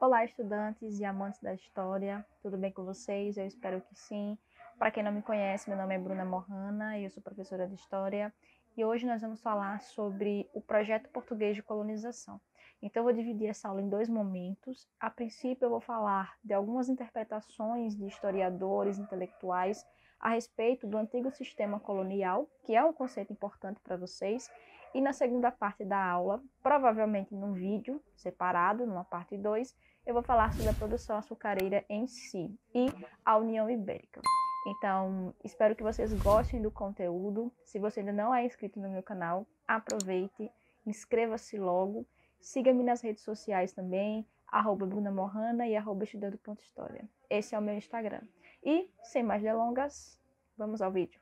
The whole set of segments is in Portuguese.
Olá, estudantes e amantes da história, tudo bem com vocês? Eu espero que sim. Para quem não me conhece, meu nome é Bruna Morrana e eu sou professora de História. E hoje nós vamos falar sobre o projeto português de colonização. Então, eu vou dividir essa aula em dois momentos. A princípio, eu vou falar de algumas interpretações de historiadores, intelectuais, a respeito do antigo sistema colonial, que é um conceito importante para vocês, e na segunda parte da aula, provavelmente num vídeo separado, numa parte 2, eu vou falar sobre a produção açucareira em si e a União Ibérica. Então, espero que vocês gostem do conteúdo. Se você ainda não é inscrito no meu canal, aproveite, inscreva-se logo. Siga-me nas redes sociais também, arroba Bruna Morrana e arroba estudando.história. Esse é o meu Instagram. E, sem mais delongas, vamos ao vídeo.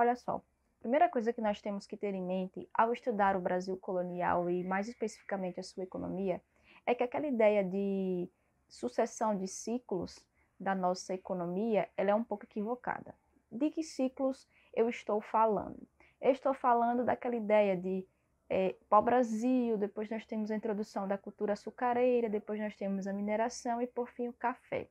Olha só, primeira coisa que nós temos que ter em mente ao estudar o Brasil colonial e mais especificamente a sua economia é que aquela ideia de sucessão de ciclos da nossa economia, ela é um pouco equivocada. De que ciclos eu estou falando? Eu estou falando daquela ideia de é, pau-brasil, depois nós temos a introdução da cultura açucareira, depois nós temos a mineração e, por fim, o café.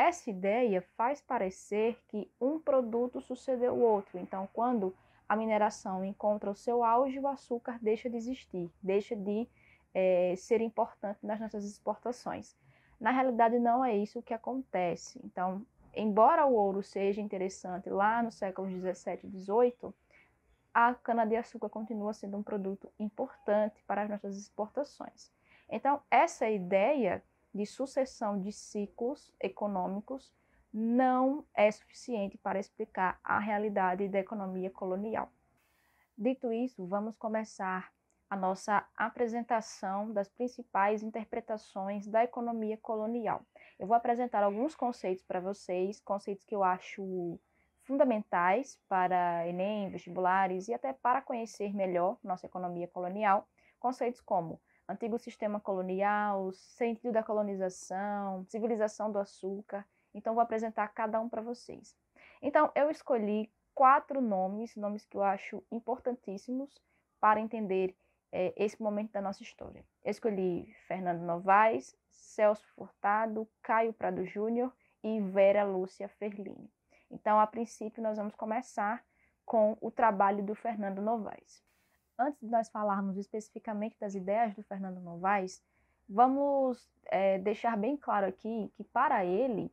Essa ideia faz parecer que um produto sucedeu o outro. Então, quando a mineração encontra o seu auge, o açúcar deixa de existir, deixa de é, ser importante nas nossas exportações. Na realidade, não é isso que acontece. Então, embora o ouro seja interessante lá no século 17 e 18, a cana-de-açúcar continua sendo um produto importante para as nossas exportações. Então, essa ideia de sucessão de ciclos econômicos não é suficiente para explicar a realidade da economia colonial. Dito isso, vamos começar a nossa apresentação das principais interpretações da economia colonial. Eu vou apresentar alguns conceitos para vocês, conceitos que eu acho fundamentais para Enem, vestibulares e até para conhecer melhor nossa economia colonial. Conceitos como antigo sistema colonial, sentido da colonização, civilização do açúcar. Então, vou apresentar cada um para vocês. Então, eu escolhi quatro nomes, nomes que eu acho importantíssimos para entender é, esse momento da nossa história. Eu escolhi Fernando Novaes, Celso Furtado, Caio Prado Júnior e Vera Lúcia Ferlini. Então, a princípio, nós vamos começar com o trabalho do Fernando Novaes antes de nós falarmos especificamente das ideias do Fernando Novaes, vamos é, deixar bem claro aqui que, para ele,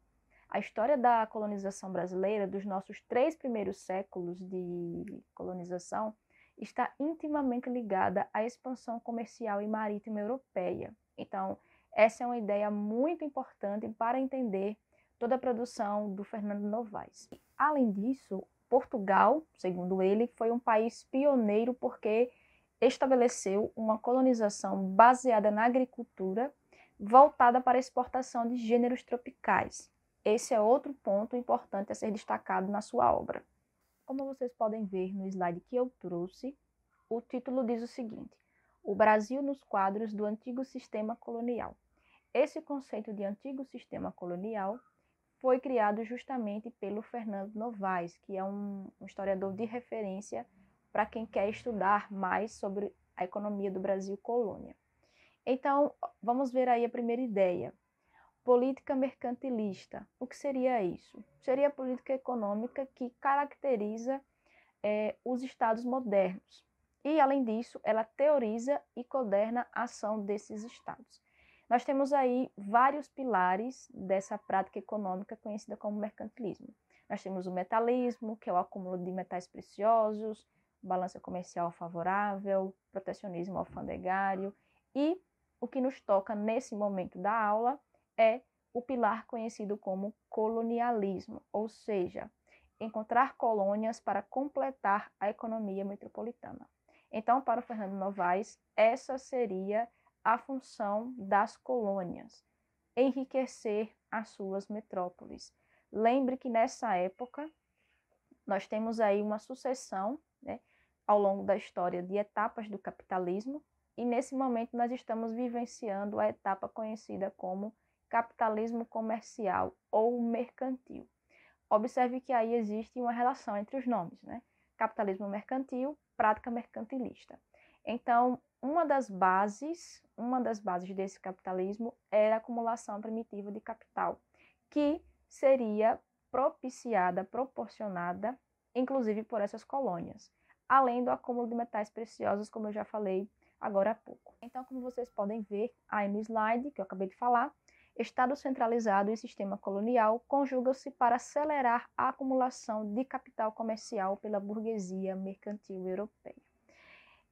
a história da colonização brasileira, dos nossos três primeiros séculos de colonização, está intimamente ligada à expansão comercial e marítima europeia. Então, essa é uma ideia muito importante para entender toda a produção do Fernando Novaes. Além disso, Portugal, segundo ele, foi um país pioneiro porque estabeleceu uma colonização baseada na agricultura voltada para a exportação de gêneros tropicais. Esse é outro ponto importante a ser destacado na sua obra. Como vocês podem ver no slide que eu trouxe, o título diz o seguinte: O Brasil nos quadros do antigo sistema colonial. Esse conceito de antigo sistema colonial foi criado justamente pelo Fernando Novaes, que é um, historiador de referência para quem quer estudar mais sobre a economia do Brasil colônia. Então, vamos ver aí a primeira ideia. Política mercantilista. O que seria isso? Seria a política econômica que caracteriza é, os estados modernos. E, além disso, ela teoriza e coderna a ação desses estados. Nós temos aí vários pilares dessa prática econômica conhecida como mercantilismo. Nós temos o metalismo, que é o acúmulo de metais preciosos, balança comercial favorável, protecionismo alfandegário e o que nos toca nesse momento da aula é o pilar conhecido como colonialismo, ou seja, encontrar colônias para completar a economia metropolitana. Então, para o Fernando Novaes, essa seria a função das colônias, enriquecer as suas metrópoles. Lembre que nessa época nós temos aí uma sucessão né, ao longo da história de etapas do capitalismo, e nesse momento nós estamos vivenciando a etapa conhecida como capitalismo comercial ou mercantil. Observe que aí existe uma relação entre os nomes, né? Capitalismo mercantil, prática mercantilista. Então, uma das bases, uma das bases desse capitalismo era a acumulação primitiva de capital, que seria propiciada, proporcionada, inclusive por essas colônias, além do acúmulo de metais preciosos, como eu já falei agora há pouco. Então, como vocês podem ver aí no slide que eu acabei de falar, Estado centralizado e sistema colonial conjugam-se para acelerar a acumulação de capital comercial pela burguesia mercantil europeia.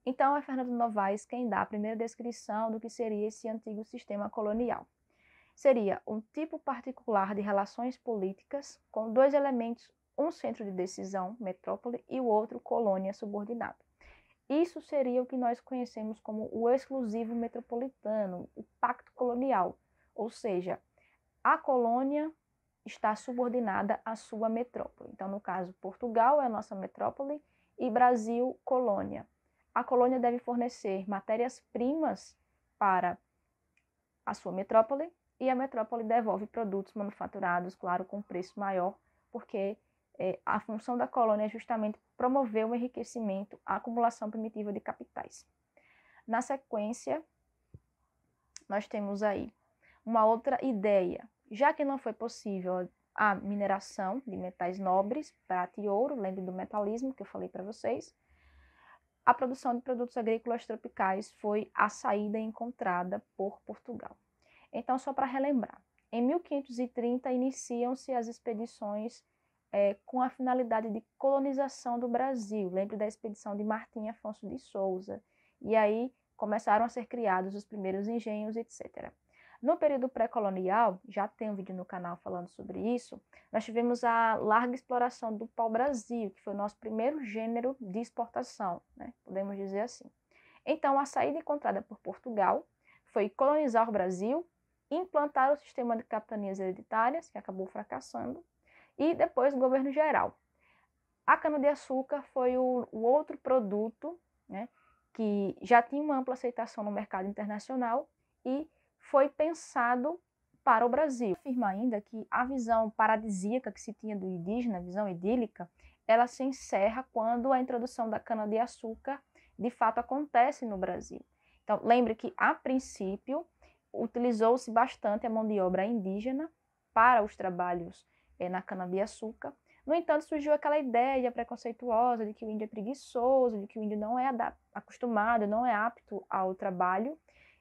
Então, é Fernando Novaes quem dá a primeira descrição do que seria esse antigo sistema colonial. Seria um tipo particular de relações políticas com dois elementos, um centro de decisão, metrópole, e o outro, colônia subordinada. Isso seria o que nós conhecemos como o exclusivo metropolitano, o pacto colonial, ou seja, a colônia está subordinada à sua metrópole. Então, no caso, Portugal é a nossa metrópole e Brasil, colônia a colônia deve fornecer matérias-primas para a sua metrópole e a metrópole devolve produtos manufaturados, claro, com preço maior, porque é, a função da colônia é justamente promover o enriquecimento, a acumulação primitiva de capitais. Na sequência, nós temos aí uma outra ideia. Já que não foi possível a mineração de metais nobres, prata e ouro, lembre do metalismo que eu falei para vocês, a produção de produtos agrícolas tropicais foi a saída encontrada por Portugal. Então, só para relembrar, em 1530 iniciam-se as expedições é, com a finalidade de colonização do Brasil. Lembre da expedição de Martim Afonso de Souza. E aí começaram a ser criados os primeiros engenhos, etc. No período pré-colonial, já tem um vídeo no canal falando sobre isso, nós tivemos a larga exploração do pau-brasil, que foi o nosso primeiro gênero de exportação, né? podemos dizer assim. Então, a saída encontrada por Portugal foi colonizar o Brasil, implantar o sistema de capitanias hereditárias, que acabou fracassando, e depois o governo geral. A cana-de-açúcar foi o, o, outro produto né, que já tinha uma ampla aceitação no mercado internacional e foi pensado para o Brasil. Afirma ainda que a visão paradisíaca que se tinha do indígena, a visão idílica, ela se encerra quando a introdução da cana-de-açúcar de fato acontece no Brasil. Então, lembre que, a princípio, utilizou-se bastante a mão de obra indígena para os trabalhos eh, na cana-de-açúcar. No entanto, surgiu aquela ideia preconceituosa de que o índio é preguiçoso, de que o índio não é acostumado, não é apto ao trabalho,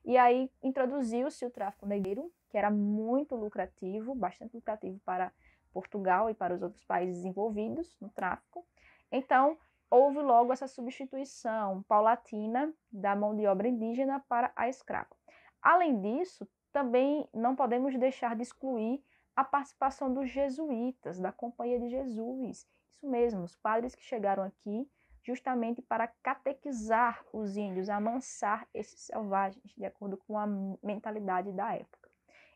e aí introduziu-se o tráfico negreiro, que era muito lucrativo, bastante lucrativo para Portugal e para os outros países envolvidos no tráfico. Então, houve logo essa substituição paulatina da mão de obra indígena para a escrava. Além disso, também não podemos deixar de excluir a participação dos jesuítas, da Companhia de Jesus. Isso mesmo, os padres que chegaram aqui justamente para catequizar os índios, amansar esses selvagens, de acordo com a mentalidade da época.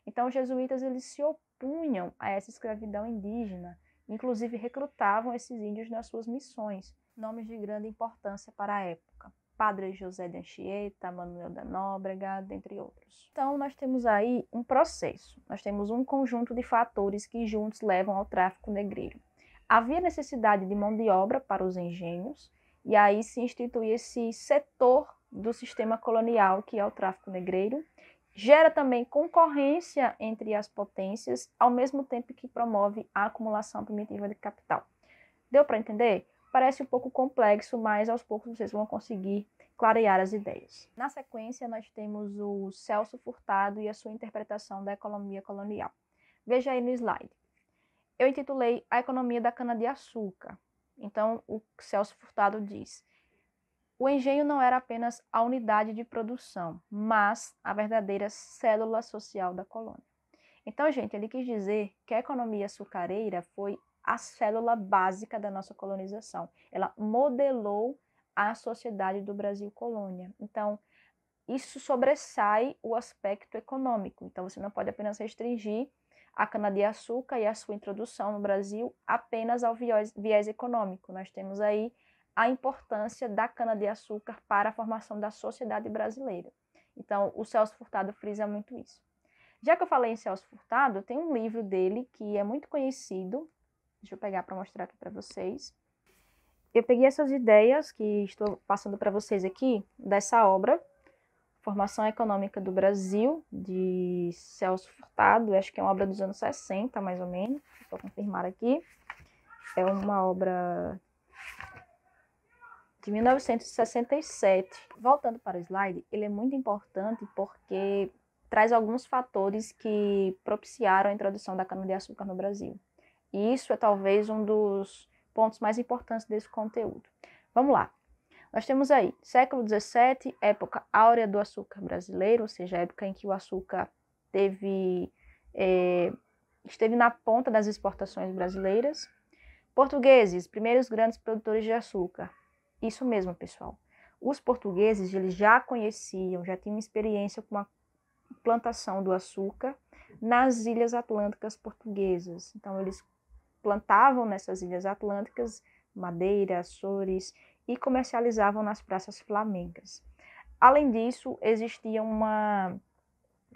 Então, os jesuítas eles se opunham a essa escravidão indígena, inclusive recrutavam esses índios nas suas missões, nomes de grande importância para a época. Padre José de Anchieta, Manuel da Nóbrega, dentre outros. Então, nós temos aí um processo, nós temos um conjunto de fatores que juntos levam ao tráfico negreiro. Havia necessidade de mão de obra para os engenhos, e aí se institui esse setor do sistema colonial, que é o tráfico negreiro. Gera também concorrência entre as potências, ao mesmo tempo que promove a acumulação primitiva de capital. Deu para entender? Parece um pouco complexo, mas aos poucos vocês vão conseguir clarear as ideias. Na sequência, nós temos o Celso Furtado e a sua interpretação da economia colonial. Veja aí no slide. Eu intitulei A Economia da Cana-de-Açúcar. Então, o Celso Furtado diz: o engenho não era apenas a unidade de produção, mas a verdadeira célula social da colônia. Então, gente, ele quis dizer que a economia açucareira foi a célula básica da nossa colonização. Ela modelou a sociedade do Brasil colônia. Então, isso sobressai o aspecto econômico. Então, você não pode apenas restringir a cana-de-açúcar e a sua introdução no Brasil apenas ao viés, viés econômico. Nós temos aí a importância da cana-de-açúcar para a formação da sociedade brasileira. Então, o Celso Furtado frisa muito isso. Já que eu falei em Celso Furtado, tem um livro dele que é muito conhecido. Deixa eu pegar para mostrar aqui para vocês. Eu peguei essas ideias que estou passando para vocês aqui dessa obra, Formação Econômica do Brasil, de Celso Furtado, acho que é uma obra dos anos 60, mais ou menos, vou confirmar aqui. É uma obra de 1967. Voltando para o slide, ele é muito importante porque traz alguns fatores que propiciaram a introdução da cana-de-açúcar no Brasil. E isso é talvez um dos pontos mais importantes desse conteúdo. Vamos lá. Nós temos aí, século XVII, época áurea do açúcar brasileiro, ou seja, época em que o açúcar teve, é, esteve na ponta das exportações brasileiras. Portugueses, primeiros grandes produtores de açúcar. Isso mesmo, pessoal. Os portugueses eles já conheciam, já tinham experiência com a plantação do açúcar nas ilhas atlânticas portuguesas. Então, eles plantavam nessas ilhas atlânticas madeira, açores, e comercializavam nas praças flamengas. Além disso, existia uma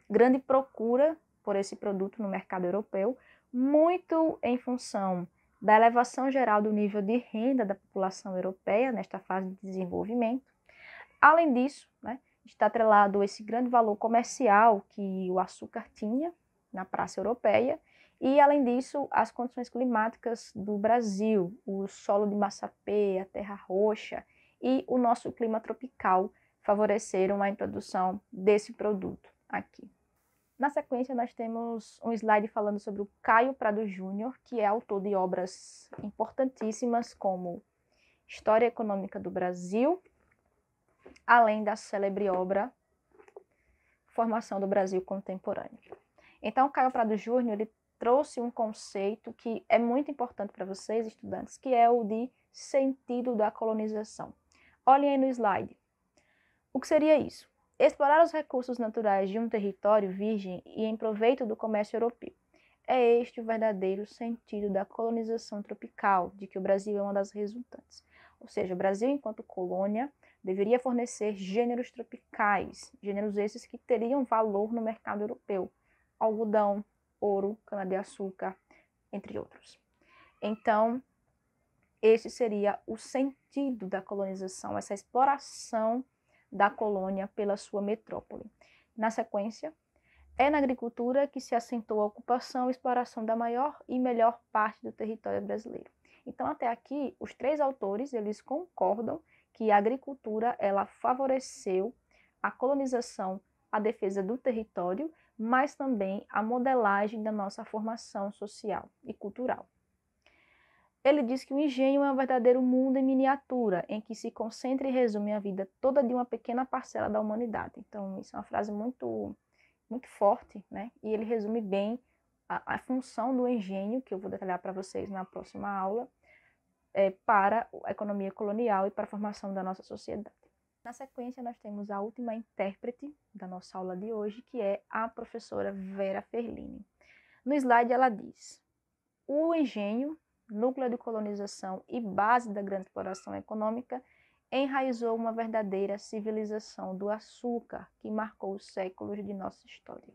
grande procura por esse produto no mercado europeu, muito em função da elevação geral do nível de renda da população europeia nesta fase de desenvolvimento. Além disso, né, está atrelado esse grande valor comercial que o açúcar tinha na praça europeia e, além disso, as condições climáticas do Brasil, o solo de massapê, a terra roxa e o nosso clima tropical favoreceram a introdução desse produto aqui. Na sequência, nós temos um slide falando sobre o Caio Prado Júnior, que é autor de obras importantíssimas como História Econômica do Brasil, além da célebre obra Formação do Brasil Contemporâneo. Então, Caio Prado Júnior ele trouxe um conceito que é muito importante para vocês, estudantes, que é o de sentido da colonização. Olhem aí no slide. O que seria isso? Explorar os recursos naturais de um território virgem e em proveito do comércio europeu. É este o verdadeiro sentido da colonização tropical, de que o Brasil é uma das resultantes. Ou seja, o Brasil, enquanto colônia, deveria fornecer gêneros tropicais, gêneros esses que teriam valor no mercado europeu. Algodão, ouro, cana-de-açúcar, entre outros. Então, esse seria o sentido da colonização, essa exploração da colônia pela sua metrópole. Na sequência, é na agricultura que se assentou a ocupação e exploração da maior e melhor parte do território brasileiro. Então, até aqui, os três autores, eles concordam que a agricultura, ela favoreceu a colonização a defesa do território, mas também a modelagem da nossa formação social e cultural. Ele diz que o engenho é um verdadeiro mundo em miniatura, em que se concentra e resume a vida toda de uma pequena parcela da humanidade. Então, isso é uma frase muito, muito forte, né? E ele resume bem a, a função do engenho, que eu vou detalhar para vocês na próxima aula, é, para a economia colonial e para a formação da nossa sociedade. Na sequência, nós temos a última intérprete da nossa aula de hoje, que é a professora Vera Ferlini. No slide, ela diz: o engenho, núcleo de colonização e base da grande exploração econômica, enraizou uma verdadeira civilização do açúcar que marcou os séculos de nossa história.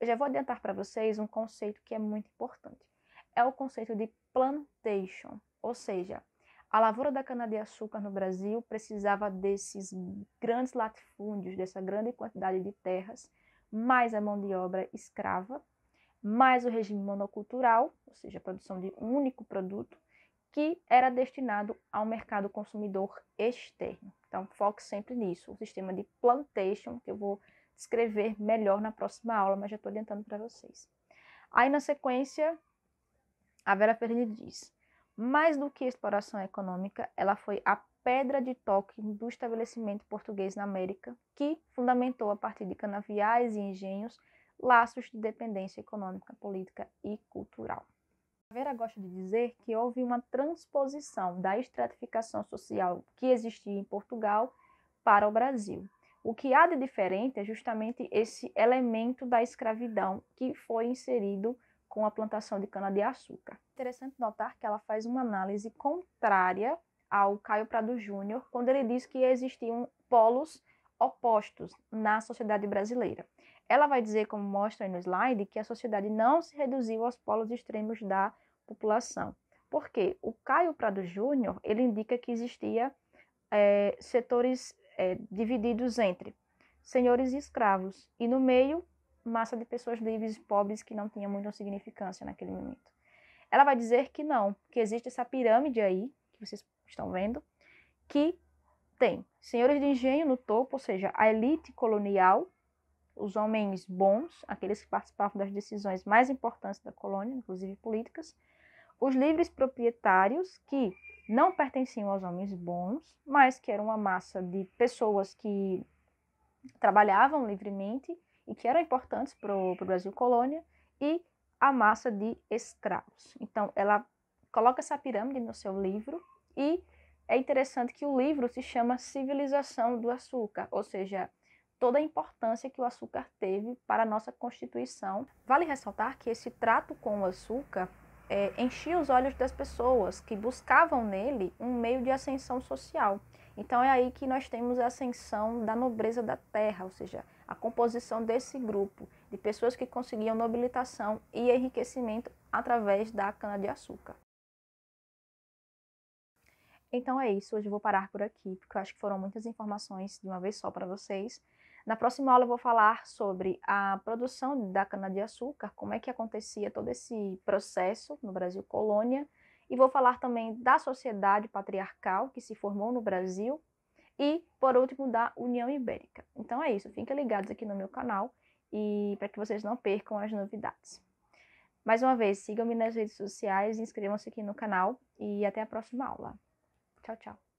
Eu já vou adiantar para vocês um conceito que é muito importante. É o conceito de plantation, ou seja, a lavoura da cana-de-açúcar no Brasil precisava desses grandes latifúndios, dessa grande quantidade de terras, mais a mão de obra escrava, mais o regime monocultural, ou seja, a produção de um único produto, que era destinado ao mercado consumidor externo. Então, foque sempre nisso, o sistema de plantation, que eu vou descrever melhor na próxima aula, mas já estou adiantando para vocês. Aí, na sequência, a Vera Ferreira diz. Mais do que exploração econômica, ela foi a pedra de toque do estabelecimento português na América, que fundamentou, a partir de canaviais e engenhos, laços de dependência econômica, política e cultural. Vera gosta de dizer que houve uma transposição da estratificação social que existia em Portugal para o Brasil. O que há de diferente é justamente esse elemento da escravidão que foi inserido com a plantação de cana-de-açúcar. Interessante notar que ela faz uma análise contrária ao Caio Prado Júnior, quando ele diz que existiam polos opostos na sociedade brasileira. Ela vai dizer, como mostra no slide, que a sociedade não se reduziu aos polos extremos da população. Porque o Caio Prado Júnior ele indica que existia é, setores é, divididos entre senhores e escravos, e no meio massa de pessoas livres, pobres, que não tinha muita significância naquele momento. Ela vai dizer que não, que existe essa pirâmide aí, que vocês estão vendo, que tem senhores de engenho no topo, ou seja, a elite colonial, os homens bons, aqueles que participavam das decisões mais importantes da colônia, inclusive políticas, os livres proprietários, que não pertenciam aos homens bons, mas que eram uma massa de pessoas que trabalhavam livremente e que eram importantes para o Brasil colônia, e a massa de escravos. Então, ela coloca essa pirâmide no seu livro e é interessante que o livro se chama Civilização do Açúcar, ou seja, toda a importância que o açúcar teve para a nossa constituição. Vale ressaltar que esse trato com o açúcar é, enchia os olhos das pessoas que buscavam nele um meio de ascensão social. Então é aí que nós temos a ascensão da nobreza da terra, ou seja, a composição desse grupo de pessoas que conseguiam nobilitação e enriquecimento através da cana-de-açúcar. Então é isso, hoje eu vou parar por aqui, porque eu acho que foram muitas informações de uma vez só para vocês. Na próxima aula eu vou falar sobre a produção da cana-de-açúcar, como é que acontecia todo esse processo no Brasil colônia, e vou falar também da sociedade patriarcal que se formou no Brasil e, por último, da União Ibérica. Então é isso, fiquem ligados aqui no meu canal e para que vocês não percam as novidades. Mais uma vez, sigam-me nas redes sociais, inscrevam-se aqui no canal e até a próxima aula. Tchau, tchau.